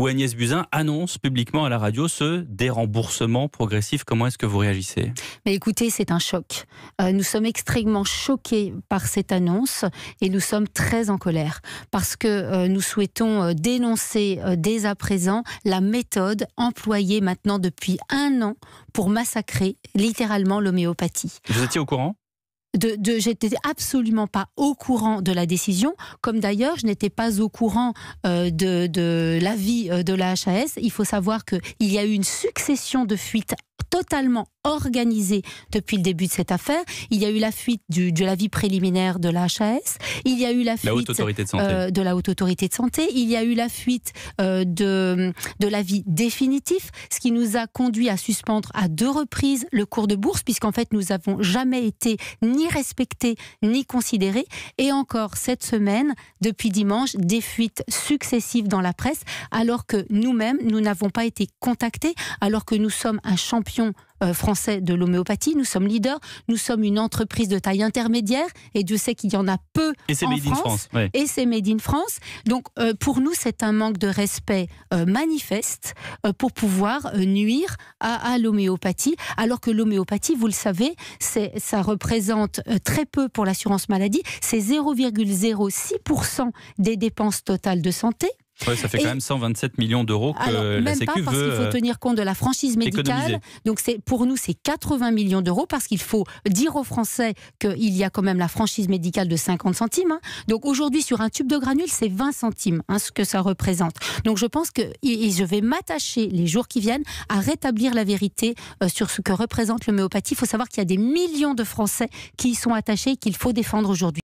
où Agnès Buzyn annonce publiquement à la radio ce déremboursement progressif. Comment est-ce que vous réagissez Mais Écoutez, c'est un choc. Euh, nous sommes extrêmement choqués par cette annonce et nous sommes très en colère parce que euh, nous souhaitons euh, dénoncer dès à présent la méthode employée maintenant depuis un an pour massacrer littéralement l'homéopathie. Vous étiez au courant j'étais absolument pas au courant de la décision, comme d'ailleurs je n'étais pas au courant euh, de, de l'avis euh, de la HAS. Il faut savoir qu'il y a eu une succession de fuites totalement organisé depuis le début de cette affaire. Il y a eu la fuite du, de l'avis préliminaire de l'HAS, il y a eu la fuite euh, de, la haute autorité de santé, il y a eu la fuite euh, de de, de l'avis définitif, ce qui nous a conduit à suspendre à deux reprises le cours de bourse, puisqu'en fait nous n'avons jamais été ni respectés ni considérés. Et encore cette semaine, depuis dimanche, des fuites successives dans la presse, alors que nous-mêmes, nous n'avons pas été contactés, alors que nous sommes un champion euh, français de l'homéopathie. Nous sommes leaders. Nous sommes une entreprise de taille intermédiaire et Dieu sait qu'il y en a peu et en France. Et c'est Made in France. Donc euh, pour nous, c'est un manque de respect euh, manifeste pour pouvoir nuire à, à l'homéopathie. Alors que l'homéopathie, vous le savez, ça représente très peu pour l'assurance maladie. C'est 0,06% des dépenses totales de santé. Ouais, ça fait quand même 127 millions d'euros que alors, même pas parce qu'il faut euh, tenir compte de la franchise médicale. Donc c'est pour nous c'est 80 millions d'euros parce qu'il faut dire aux Français qu'il y a quand même la franchise médicale de 50 centimes. Hein. Donc aujourd'hui sur un tube de granules c'est 20 centimes hein, ce que ça représente. Donc je pense que et je vais m'attacher les jours qui viennent à rétablir la vérité euh, sur ce que représente l'homéopathie. Il faut savoir qu'il y a des millions de Français qui y sont attachés et qu'il faut défendre aujourd'hui.